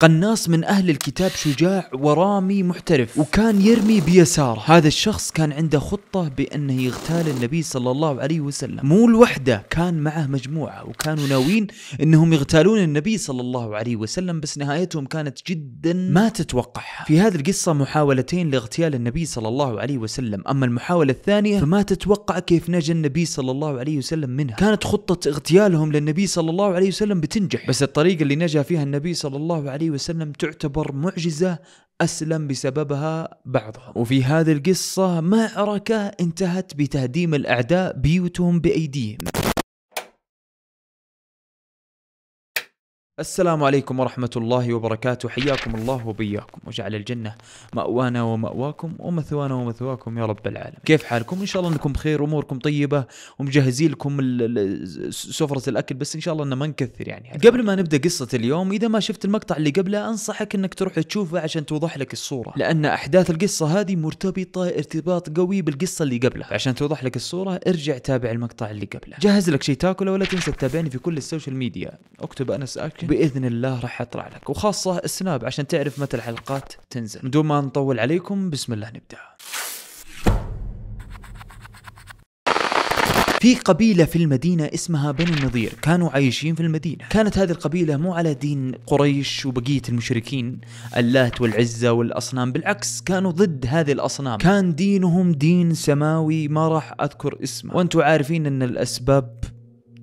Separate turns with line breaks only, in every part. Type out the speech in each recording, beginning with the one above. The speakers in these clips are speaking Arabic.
قناص من أهل الكتاب شجاع ورامي محترف وكان يرمي بيسار هذا الشخص كان عنده خطة بأنه يغتال النبي صلى الله عليه وسلم مو لوحده كان معه مجموعة وكانوا ناويين أنهم يغتالون النبي صلى الله عليه وسلم بس نهايتهم كانت جدا ما تتوقعها في هذه القصة محاولتين لاغتيال النبي صلى الله عليه وسلم أما المحاولة الثانية فما تتوقع كيف نجا النبي صلى الله عليه وسلم منها كانت خطة اغتيالهم للنبي صلى الله عليه وسلم بتنجح بس الطريقة اللي نجا فيها النبي صلى الله عليه عليه وسلم تعتبر معجزة أسلم بسببها بعضهم وفي هذه القصة معركة انتهت بتهديم الأعداء بيوتهم بأيديهم السلام عليكم ورحمة الله وبركاته حياكم الله وبياكم وجعل الجنة مأوانا ومأواكم ومثوانا ومثواكم يا رب العالمين كيف حالكم إن شاء الله أنكم بخير أموركم طيبة ومجهزين لكم سفرة الأكل بس إن شاء الله أنه ما نكثر يعني قبل ما نبدأ قصة اليوم إذا ما شفت المقطع اللي قبله أنصحك أنك تروح تشوفه عشان توضح لك الصورة لأن أحداث القصة هذه مرتبطة ارتباط قوي بالقصة اللي قبلها عشان توضح لك الصورة ارجع تابع المقطع اللي قبله جهز لك شيء تاكله ولا تنسى تتابعني في كل السوشيال ميديا اكتب أنس أكل وباذن إيه. الله راح اطلع لك وخاصه السناب عشان تعرف متى الحلقات تنزل من دون ما نطول عليكم بسم الله نبدا في قبيلة في المدينة اسمها بني النضير كانوا عايشين في المدينة كانت هذه القبيلة مو على دين قريش وبقية المشركين اللات والعزة والأصنام بالعكس كانوا ضد هذه الأصنام كان دينهم دين سماوي ما راح أذكر اسمه وأنتم عارفين أن الأسباب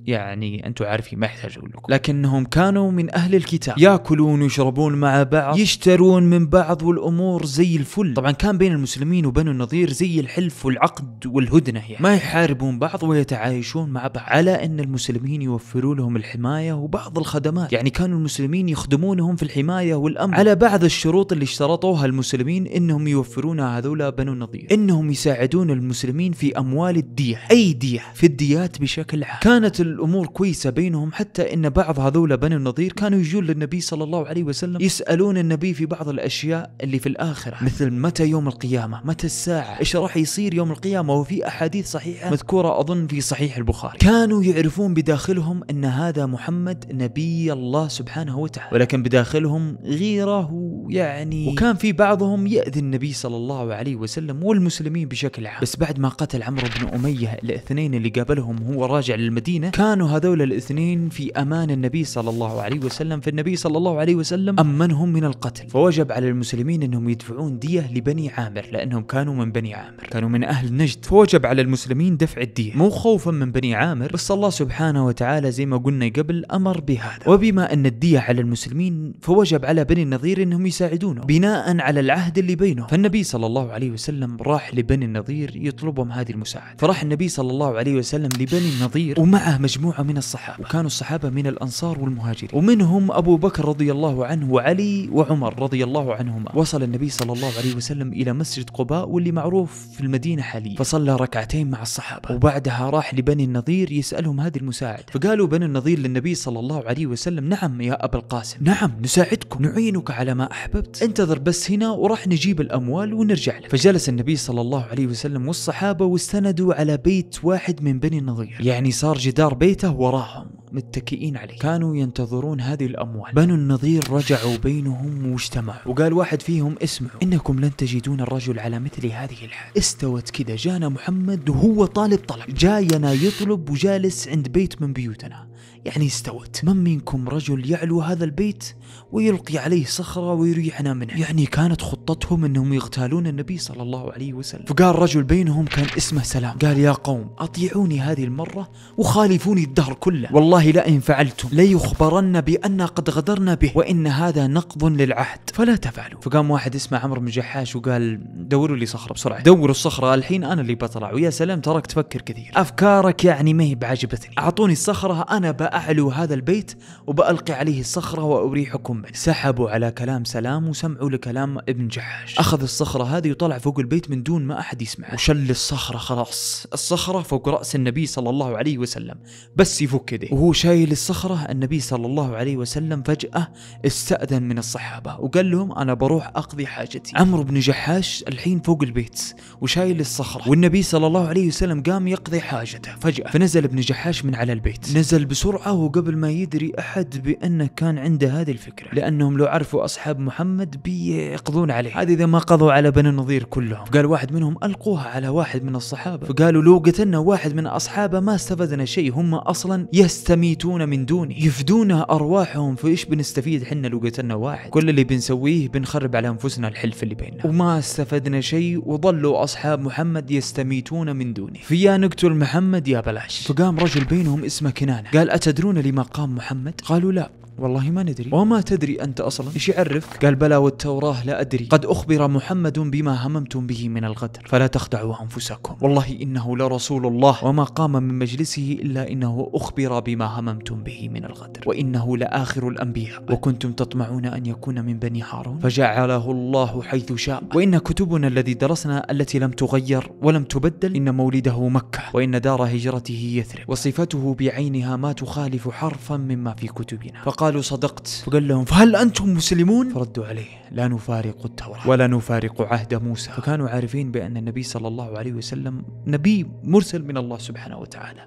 يعني أنتم عارفين ما يحتاج أقول لكم لكنهم كانوا من أهل الكتاب يأكلون ويشربون مع بعض يشترون من بعض والأمور زي الفل طبعا كان بين المسلمين وبنو النظير زي الحلف والعقد والهدنة يعني ما يحاربون بعض ويتعايشون مع بعض على أن المسلمين يوفروا لهم الحماية وبعض الخدمات يعني كانوا المسلمين يخدمونهم في الحماية والأمن على بعض الشروط اللي اشترطوها المسلمين أنهم يوفرونها هذولا بنو النظير أنهم يساعدون المسلمين في أموال الدية أي دية في الديات بشكل عام كانت الامور كويسه بينهم حتى ان بعض هذول بني النظير كانوا يجون للنبي صلى الله عليه وسلم يسالون النبي في بعض الاشياء اللي في الاخره مثل متى يوم القيامه؟ متى الساعه؟ ايش راح يصير يوم القيامه؟ وفي احاديث صحيحه مذكوره اظن في صحيح البخاري. كانوا يعرفون بداخلهم ان هذا محمد نبي الله سبحانه وتعالى، ولكن بداخلهم غيره ويعني وكان في بعضهم ياذي النبي صلى الله عليه وسلم والمسلمين بشكل عام، بس بعد ما قتل عمرو بن اميه الاثنين اللي قابلهم وهو راجع للمدينه كان كانوا هذول الاثنين في أمان النبي صلى الله عليه وسلم فالنبي صلى الله عليه وسلم أمنهم من القتل فوجب على المسلمين أنهم يدفعون دية لبني عامر لأنهم كانوا من بني عامر كانوا من أهل نجد فوجب على المسلمين دفع الدية مو خوفا من بني عامر بس الله سبحانه وتعالى زي ما قلنا قبل أمر بهذا وبما أن الدية على المسلمين فوجب على بني النظير أنهم يساعدونه بناء على العهد اللي بينهم فالنبي صلى الله عليه وسلم راح لبني النظير يطلبهم هذه المساعدة فراح النبي صلى الله عليه وسلم لبني النظير ومعه مجموعة من الصحابة وكانوا الصحابة من الأنصار والمهاجرين ومنهم أبو بكر رضي الله عنه وعلي وعمر رضي الله عنهما وصل النبي صلى الله عليه وسلم إلى مسجد قباء واللي معروف في المدينة حاليا فصلى ركعتين مع الصحابة وبعدها راح لبني النظير يسألهم هذه المساعدة فقالوا بني النظير للنبي صلى الله عليه وسلم نعم يا أبا القاسم نعم نساعدكم نعينك على ما أحببت انتظر بس هنا وراح نجيب الأموال ونرجع لك فجلس النبي صلى الله عليه وسلم والصحابة واستندوا على بيت واحد من بني النظير يعني صار جدار بيته وراهم متكئين عليه كانوا ينتظرون هذه الأموال بنو النظير رجعوا بينهم واجتمعوا وقال واحد فيهم اسمعوا إنكم لن تجدون الرجل على مثل هذه الحال استوت كذا جانا محمد وهو طالب طلب جاينا يطلب وجالس عند بيت من بيوتنا يعني استوت من منكم رجل يعلو هذا البيت ويلقي عليه صخرة ويريحنا منه يعني كانت خطتهم أنهم يغتالون النبي صلى الله عليه وسلم فقال رجل بينهم كان اسمه سلام قال يا قوم أطيعوني هذه المرة وخالفوني الدهر كله والله لئن فعلتم ليخبرن بأنا قد غدرنا به وإن هذا نقض للعهد فلا تفعلوا فقام واحد اسمه عمرو بن جحاش وقال دوروا لي صخرة بسرعة دوروا الصخرة الحين أنا اللي بطلع ويا سلام تراك تفكر كثير أفكارك يعني ما هي بعجبتني أعطوني الصخرة أنا بأ أعلو هذا البيت وبألقي عليه الصخرة وأريحكم منه سحبوا على كلام سلام وسمعوا لكلام ابن جحش أخذ الصخرة هذه وطلع فوق البيت من دون ما أحد يسمع وشل الصخرة خلاص الصخرة فوق رأس النبي صلى الله عليه وسلم بس يفك يده وهو شايل الصخرة النبي صلى الله عليه وسلم فجأة استأذن من الصحابة وقال لهم أنا بروح أقضي حاجتي عمرو بن جحاش الحين فوق البيت وشايل الصخرة والنبي صلى الله عليه وسلم قام يقضي حاجته فجأة فنزل ابن جحاش من على البيت نزل بسرعة وقعوا قبل ما يدري أحد بأنه كان عنده هذه الفكرة لأنهم لو عرفوا أصحاب محمد بيقضون عليه هذه إذا ما قضوا على بني النظير كلهم قال واحد منهم ألقوها على واحد من الصحابة فقالوا لو قتلنا واحد من أصحابه ما استفدنا شيء هم أصلا يستميتون من دونه يفدون أرواحهم فإيش بنستفيد حنا لو قتلنا واحد كل اللي بنسويه بنخرب على أنفسنا الحلف اللي بيننا وما استفدنا شيء وظلوا أصحاب محمد يستميتون من دونه فيا نقتل محمد يا بلاش فقام رجل بينهم اسمه كنانة قال أتى تدرون لما قام محمد؟ قالوا لا والله ما ندري وما تدري أنت أصلا إيش يعرفك قال بلى والتوراة لا أدري قد أخبر محمد بما هممتم به من الغدر فلا تخدعوا أنفسكم والله إنه لرسول الله وما قام من مجلسه إلا إنه أخبر بما هممتم به من الغدر وإنه لآخر الأنبياء وكنتم تطمعون أن يكون من بني هارون فجعله الله حيث شاء وإن كتبنا الذي درسنا التي لم تغير ولم تبدل إن مولده مكة وإن دار هجرته يثرب وصفته بعينها ما تخالف حرفا مما في كتبنا فقال فقالوا صدقت فقال لهم فهل أنتم مسلمون فردوا عليه لا نفارق التوراة ولا نفارق عهد موسى فكانوا عارفين بأن النبي صلى الله عليه وسلم نبي مرسل من الله سبحانه وتعالى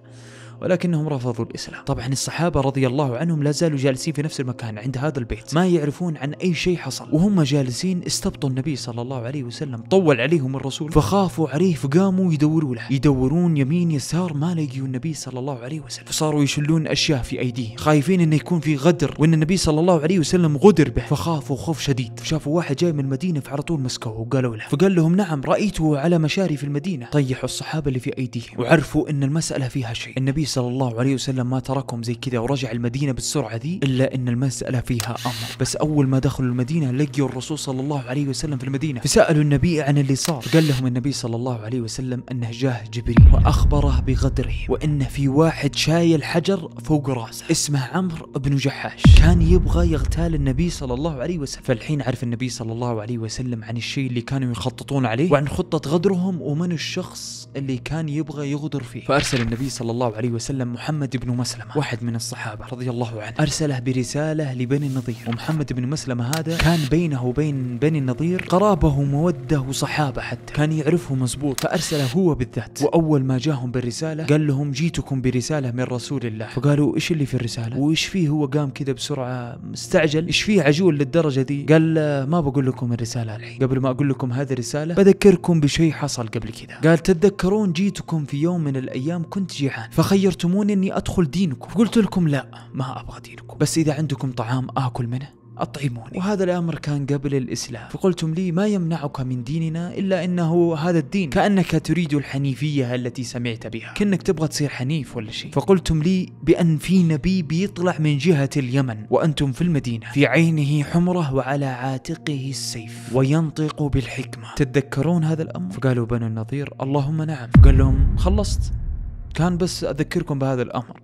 ولكنهم رفضوا الإسلام طبعا الصحابة رضي الله عنهم لا زالوا جالسين في نفس المكان عند هذا البيت ما يعرفون عن أي شيء حصل وهم جالسين استبطوا النبي صلى الله عليه وسلم طول عليهم الرسول فخافوا عليه فقاموا يدوروا له يدورون يمين يسار ما لقيوا النبي صلى الله عليه وسلم فصاروا يشلون أشياء في أيديهم خايفين أنه يكون في غدر وأن النبي صلى الله عليه وسلم غدر به فخافوا خوف شديد فشافوا واحد جاي من المدينة فعلى طول مسكوه وقالوا له فقال لهم نعم رأيته على مشارف المدينة طيحوا الصحابة اللي في أيديهم وعرفوا أن المسألة فيها شيء النبي صلى الله عليه وسلم ما تركهم زي كذا ورجع المدينة بالسرعة ذي إلا أن المسألة فيها أمر بس أول ما دخلوا المدينة لقوا الرسول صلى الله عليه وسلم في المدينة فسألوا النبي عن اللي صار قال لهم النبي صلى الله عليه وسلم أنه جاه جبريل وأخبره بغدره وأنه في واحد شايل حجر فوق راسه اسمه عمرو بن جحاش كان يبغى يغتال النبي صلى الله عليه وسلم فالحين عرف النبي صلى الله عليه وسلم عن الشيء اللي كانوا يخططون عليه وعن خطة غدرهم ومن الشخص اللي كان يبغى يغدر فيه فأرسل النبي صلى الله عليه وسلم محمد بن مسلمة واحد من الصحابة رضي الله عنه أرسله برسالة لبني النضير ومحمد بن مسلمة هذا كان بينه وبين بني النضير قرابة ومودة وصحابة حتى كان يعرفه مزبوط فأرسله هو بالذات وأول ما جاهم بالرسالة قال لهم جيتكم برسالة من رسول الله فقالوا إيش اللي في الرسالة وإيش فيه هو قام كذا بسرعة مستعجل إيش فيه عجول للدرجة دي قال ما بقول لكم الرسالة الحين قبل ما أقول لكم هذه الرسالة بذكركم بشيء حصل قبل كذا قال تتذكرون جيتكم في يوم من الأيام كنت جيعان فخير خيرتموني اني ادخل دينكم قلت لكم لا ما ابغى دينكم بس اذا عندكم طعام اكل منه أطعموني وهذا الأمر كان قبل الإسلام فقلتم لي ما يمنعك من ديننا إلا أنه هذا الدين كأنك تريد الحنيفية التي سمعت بها كأنك تبغى تصير حنيف ولا شيء فقلتم لي بأن في نبي بيطلع من جهة اليمن وأنتم في المدينة في عينه حمرة وعلى عاتقه السيف وينطق بالحكمة تتذكرون هذا الأمر فقالوا بنو النظير اللهم نعم فقال لهم خلصت كان بس اذكركم بهذا الامر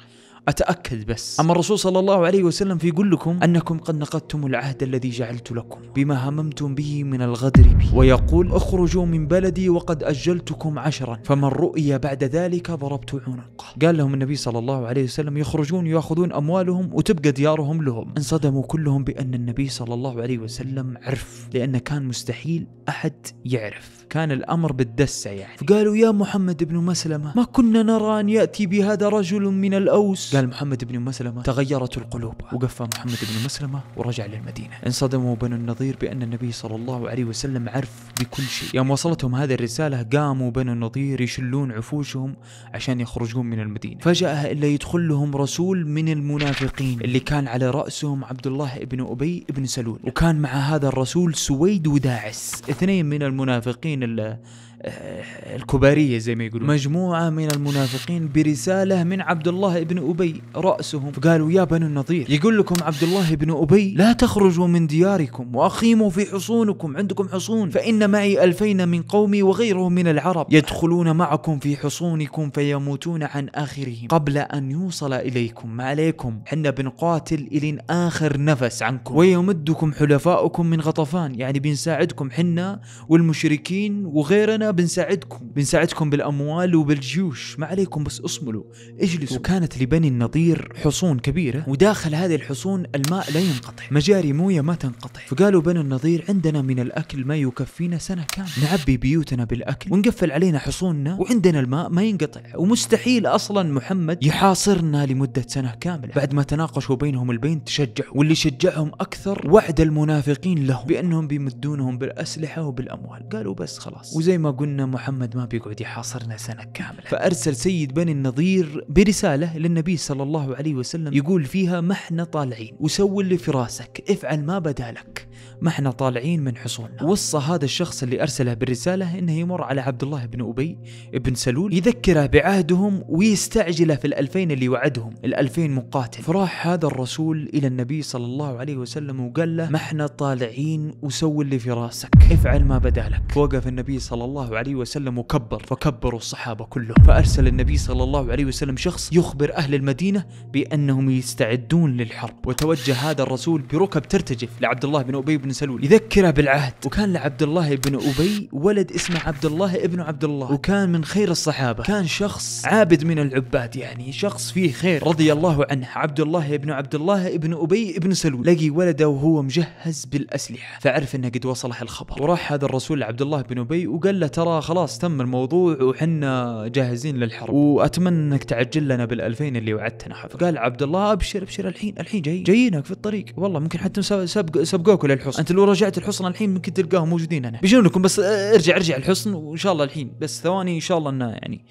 أتأكد بس أما الرسول صلى الله عليه وسلم فيقول لكم أنكم قد نقضتم العهد الذي جعلت لكم بما هممتم به من الغدر بي ويقول اخرجوا من بلدي وقد أجلتكم عشرا فمن رؤي بعد ذلك ضربت عنقه قال لهم النبي صلى الله عليه وسلم يخرجون يأخذون أموالهم وتبقى ديارهم لهم انصدموا كلهم بأن النبي صلى الله عليه وسلم عرف لأن كان مستحيل أحد يعرف كان الأمر بالدسة يعني فقالوا يا محمد بن مسلمة ما كنا نرى أن يأتي بهذا رجل من الأوس قال محمد بن مسلمة تغيرت القلوب وقف محمد بن مسلمة ورجع للمدينة انصدموا بنو النظير بأن النبي صلى الله عليه وسلم عرف بكل شيء يوم وصلتهم هذه الرسالة قاموا بنو النظير يشلون عفوشهم عشان يخرجون من المدينة فجأة إلا يدخل لهم رسول من المنافقين اللي كان على رأسهم عبد الله بن أبي بن سلول وكان مع هذا الرسول سويد وداعس اثنين من المنافقين اللي آه، الكباريه زي ما يقولون مجموعه من المنافقين برساله من عبد الله بن ابي راسهم فقالوا يا بنو النضير يقول لكم عبد الله بن ابي لا تخرجوا من دياركم واقيموا في حصونكم عندكم حصون فان معي الفين من قومي وغيرهم من العرب يدخلون معكم في حصونكم فيموتون عن اخرهم قبل ان يوصل اليكم ما عليكم حنا بنقاتل الين اخر نفس عنكم ويمدكم حلفاؤكم من غطفان يعني بنساعدكم حنا والمشركين وغيرنا بنساعدكم بنساعدكم بالاموال وبالجيوش ما عليكم بس اصملوا اجلسوا وكانت لبني النضير حصون كبيره وداخل هذه الحصون الماء لا ينقطع مجاري مويه ما تنقطع فقالوا بني النضير عندنا من الاكل ما يكفينا سنه كامله نعبي بيوتنا بالاكل ونقفل علينا حصوننا وعندنا الماء ما ينقطع ومستحيل اصلا محمد يحاصرنا لمده سنه كامله بعد ما تناقشوا بينهم البين تشجعوا واللي شجعهم اكثر وعد المنافقين لهم بانهم بيمدونهم بالاسلحه وبالاموال قالوا بس خلاص وزي ما قلت قلنا محمد ما بيقعد يحاصرنا سنة كاملة فأرسل سيد بني النظير برسالة للنبي صلى الله عليه وسلم يقول فيها ما احنا طالعين وسوي اللي في راسك افعل ما بدالك ما احنا طالعين من حصوننا وصى هذا الشخص اللي أرسله بالرسالة أنه يمر على عبد الله بن أبي بن سلول يذكره بعهدهم ويستعجله في الألفين اللي وعدهم الألفين مقاتل فراح هذا الرسول إلى النبي صلى الله عليه وسلم وقال له ما احنا طالعين وسوي اللي في راسك افعل ما بدالك فوقف النبي صلى الله عليه وسلم وكبر فكبروا الصحابة كلهم فأرسل النبي صلى الله عليه وسلم شخص يخبر أهل المدينة بأنهم يستعدون للحرب وتوجه هذا الرسول بركب ترتجف لعبد الله بن أبي بن سلول يذكره بالعهد وكان لعبد الله بن أبي ولد اسمه عبد الله ابن عبد الله وكان من خير الصحابة كان شخص عابد من العباد يعني شخص فيه خير رضي الله عنه عبد الله بن عبد الله ابن أبي ابن سلول لقي ولده وهو مجهز بالأسلحة فعرف أنه قد وصله الخبر وراح هذا الرسول لعبد الله بن أبي وقال له ترى خلاص تم الموضوع وحنا جاهزين للحرب واتمنى انك تعجل لنا بال2000 اللي وعدتنا حفظ قال عبد الله ابشر ابشر الحين الحين جاي جايينك في الطريق والله ممكن حتى سبق سبقوكم للحصن انت لو رجعت الحصن الحين ممكن تلقاهم موجودين هنا بيجونكم بس ارجع ارجع الحصن وان شاء الله الحين بس ثواني ان شاء الله انه يعني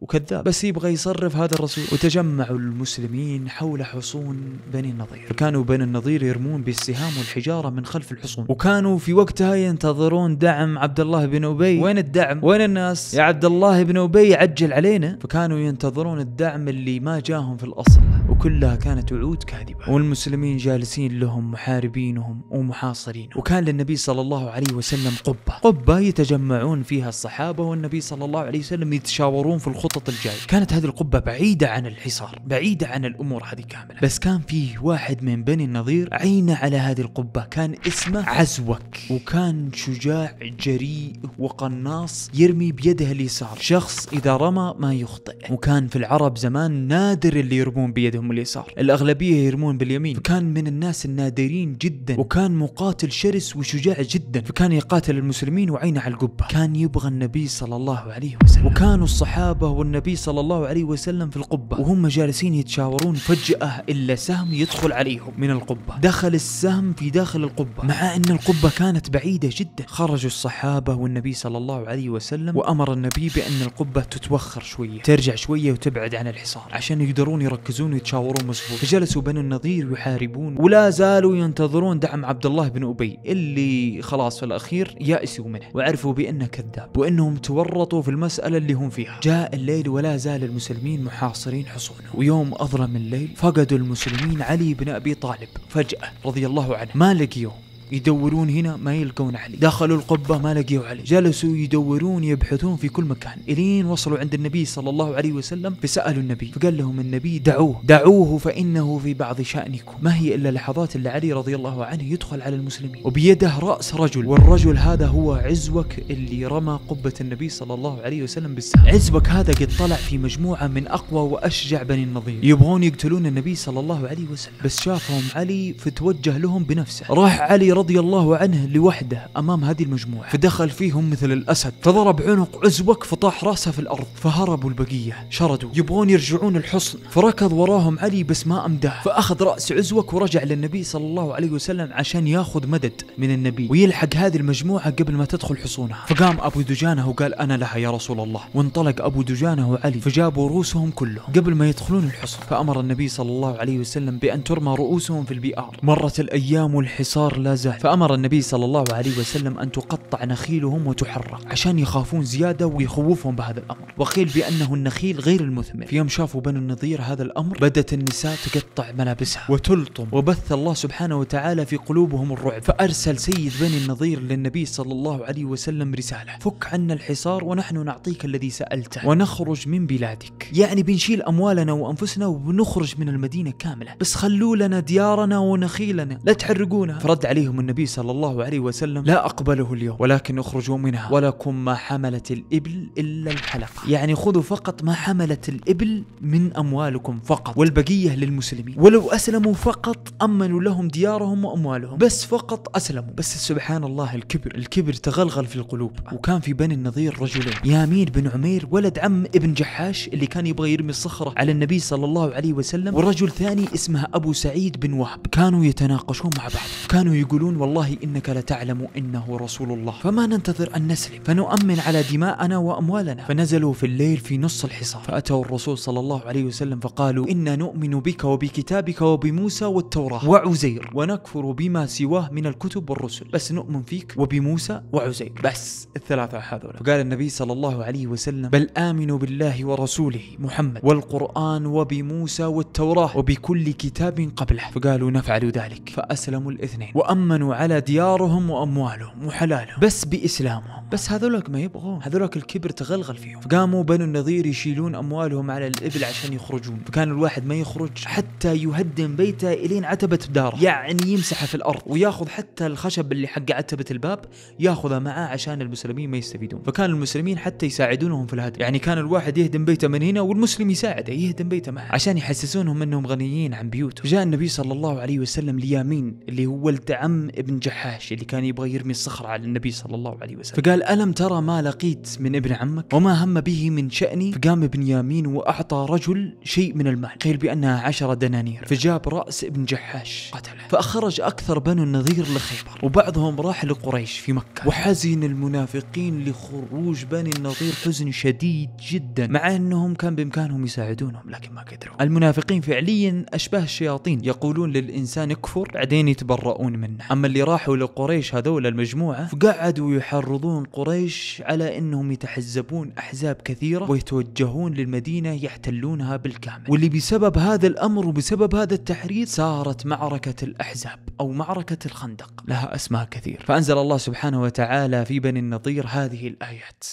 وكذاب بس يبغى يصرف هذا الرسول وتجمع المسلمين حول حصون بني النظير كانوا بني النظير يرمون بالسهام والحجارة من خلف الحصون وكانوا في وقتها ينتظرون دعم عبد الله بن أبي وين الدعم وين الناس يا عبد الله بن أبي عجل علينا فكانوا ينتظرون الدعم اللي ما جاهم في الأصل وكلها كانت وعود كاذبة والمسلمين جالسين لهم محاربينهم ومحاصرين وكان للنبي صلى الله عليه وسلم قبة قبة يتجمعون فيها الصحابة والنبي صلى الله عليه وسلم يتشاورون في الخطة الخطط الجاي كانت هذه القبة بعيدة عن الحصار بعيدة عن الأمور هذه كاملة بس كان فيه واحد من بني النظير عينه على هذه القبة كان اسمه عزوك وكان شجاع جريء وقناص يرمي بيده اليسار شخص إذا رمى ما يخطئ وكان في العرب زمان نادر اللي يرمون بيدهم اليسار الأغلبية يرمون باليمين فكان من الناس النادرين جدا وكان مقاتل شرس وشجاع جدا فكان يقاتل المسلمين وعينه على القبة كان يبغى النبي صلى الله عليه وسلم وكانوا الصحابة والنبي صلى الله عليه وسلم في القبة وهم جالسين يتشاورون فجأة إلا سهم يدخل عليهم من القبة دخل السهم في داخل القبة مع أن القبة كانت بعيدة جدا خرجوا الصحابة والنبي صلى الله عليه وسلم وأمر النبي بأن القبة تتوخر شوية ترجع شوية وتبعد عن الحصار عشان يقدرون يركزون ويتشاورون مظبوط فجلسوا بنو النظير يحاربون ولا زالوا ينتظرون دعم عبد الله بن أبي اللي خلاص في الأخير يأسوا منه وعرفوا بأنه كذاب وأنهم تورطوا في المسألة اللي هم فيها جاء الليل ولا زال المسلمين محاصرين حصونه ويوم أظلم الليل فقدوا المسلمين علي بن أبي طالب فجأة رضي الله عنه ما لقيوه يدورون هنا ما يلقون علي دخلوا القبة ما لقيوا علي جلسوا يدورون يبحثون في كل مكان إلين وصلوا عند النبي صلى الله عليه وسلم فسألوا النبي فقال لهم النبي دعوه دعوه فإنه في بعض شأنكم ما هي إلا لحظات اللي علي رضي الله عنه يدخل على المسلمين وبيده رأس رجل والرجل هذا هو عزوك اللي رمى قبة النبي صلى الله عليه وسلم بالسهم عزوك هذا قد طلع في مجموعة من أقوى وأشجع بني النظير يبغون يقتلون النبي صلى الله عليه وسلم بس شافهم علي فتوجه لهم بنفسه راح علي رضي الله عنه لوحده أمام هذه المجموعة فدخل فيهم مثل الأسد فضرب عنق عزوك فطاح راسه في الأرض فهربوا البقية شردوا يبغون يرجعون الحصن فركض وراهم علي بس ما أمداه فأخذ رأس عزوك ورجع للنبي صلى الله عليه وسلم عشان ياخذ مدد من النبي ويلحق هذه المجموعة قبل ما تدخل حصونها فقام أبو دجانة وقال أنا لها يا رسول الله وانطلق أبو دجانة وعلي فجابوا رؤوسهم كلهم قبل ما يدخلون الحصن فأمر النبي صلى الله عليه وسلم بأن ترمى رؤوسهم في البئار مرت الأيام والحصار لا الأوزاعي فأمر النبي صلى الله عليه وسلم أن تقطع نخيلهم وتحرق عشان يخافون زيادة ويخوفهم بهذا الأمر وقيل بأنه النخيل غير المثمر في يوم شافوا بنو النظير هذا الأمر بدت النساء تقطع ملابسها وتلطم وبث الله سبحانه وتعالى في قلوبهم الرعب فأرسل سيد بني النظير للنبي صلى الله عليه وسلم رسالة فك عنا الحصار ونحن نعطيك الذي سألته ونخرج من بلادك يعني بنشيل أموالنا وأنفسنا وبنخرج من المدينة كاملة بس خلوا لنا ديارنا ونخيلنا لا تحرقونا فرد عليهم عليهم النبي صلى الله عليه وسلم لا أقبله اليوم ولكن اخرجوا منها ولكم ما حملت الإبل إلا الحلقة يعني خذوا فقط ما حملت الإبل من أموالكم فقط والبقية للمسلمين ولو أسلموا فقط أمنوا لهم ديارهم وأموالهم بس فقط أسلموا بس سبحان الله الكبر الكبر تغلغل في القلوب وكان في بني النظير رجلين يامين بن عمير ولد عم ابن جحاش اللي كان يبغى يرمي الصخرة على النبي صلى الله عليه وسلم ورجل ثاني اسمه أبو سعيد بن وهب كانوا يتناقشون مع بعض كانوا يقولون يقولون والله إنك لتعلم إنه رسول الله فما ننتظر أن نسلم فنؤمن على دماءنا وأموالنا فنزلوا في الليل في نص الحصار فأتوا الرسول صلى الله عليه وسلم فقالوا إنا نؤمن بك وبكتابك وبموسى والتوراة وعزير ونكفر بما سواه من الكتب والرسل بس نؤمن فيك وبموسى وعزير بس الثلاثة هذول فقال النبي صلى الله عليه وسلم بل آمنوا بالله ورسوله محمد والقرآن وبموسى والتوراة وبكل كتاب قبله فقالوا نفعل ذلك فأسلموا الاثنين وأما امنوا على ديارهم واموالهم وحلالهم بس باسلامهم بس هذولك ما يبغون هذولك الكبر تغلغل فيهم فقاموا بنو النظير يشيلون اموالهم على الابل عشان يخرجون فكان الواحد ما يخرج حتى يهدم بيته الين عتبه داره يعني يمسحه في الارض وياخذ حتى الخشب اللي حق عتبه الباب ياخذه معاه عشان المسلمين ما يستفيدون فكان المسلمين حتى يساعدونهم في الهدم يعني كان الواحد يهدم بيته من هنا والمسلم يساعده يهدم بيته معه عشان يحسسونهم انهم غنيين عن بيوتهم جاء النبي صلى الله عليه وسلم ليامين اللي هو ولد عم ابن جحاش اللي كان يبغى يرمي الصخره على النبي صلى الله عليه وسلم فقال الألم ترى ما لقيت من ابن عمك وما هم به من شأني فقام بنيامين وأعطى رجل شيء من المال قيل بأنها عشرة دنانير فجاب رأس ابن جحاش قتله فأخرج أكثر بنو النظير لخيبر وبعضهم راح لقريش في مكة وحزن المنافقين لخروج بني النظير حزن شديد جدا مع أنهم كان بإمكانهم يساعدونهم لكن ما قدروا المنافقين فعليا أشباه الشياطين يقولون للإنسان اكفر بعدين يتبرؤون منه أما اللي راحوا لقريش هذول المجموعة فقعدوا يحرضون قريش على أنهم يتحزبون أحزاب كثيرة ويتوجهون للمدينة يحتلونها بالكامل واللي بسبب هذا الأمر وبسبب هذا التحريض صارت معركة الأحزاب أو معركة الخندق لها أسماء كثير فأنزل الله سبحانه وتعالى في بني النضير هذه الآيات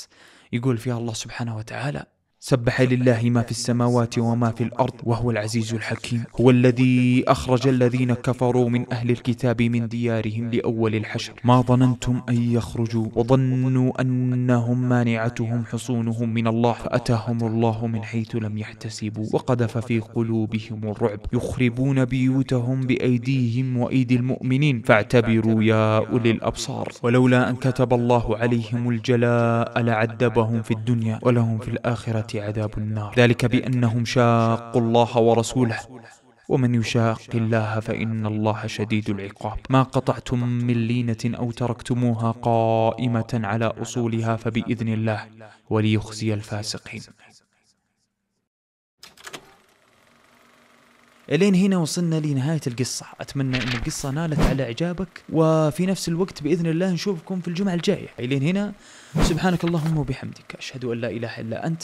يقول فيها الله سبحانه وتعالى سبح لله ما في السماوات وما في الأرض وهو العزيز الحكيم هو الذي أخرج الذين كفروا من أهل الكتاب من ديارهم لأول الحشر ما ظننتم أن يخرجوا وظنوا أنهم مانعتهم حصونهم من الله فأتاهم الله من حيث لم يحتسبوا وقذف في قلوبهم الرعب يخربون بيوتهم بأيديهم وأيدي المؤمنين فاعتبروا يا أولي الأبصار ولولا أن كتب الله عليهم الجلاء لعذبهم في الدنيا ولهم في الآخرة عذاب النار ذلك بأنهم شاقوا الله ورسوله ومن يشاق الله فإن الله شديد العقاب ما قطعتم من لينة أو تركتموها قائمة على أصولها فبإذن الله وليخزي الفاسقين الين هنا وصلنا لنهاية القصة أتمنى أن القصة نالت على إعجابك وفي نفس الوقت بإذن الله نشوفكم في الجمعة الجاية الين هنا سبحانك اللهم وبحمدك أشهد أن لا إله إلا أنت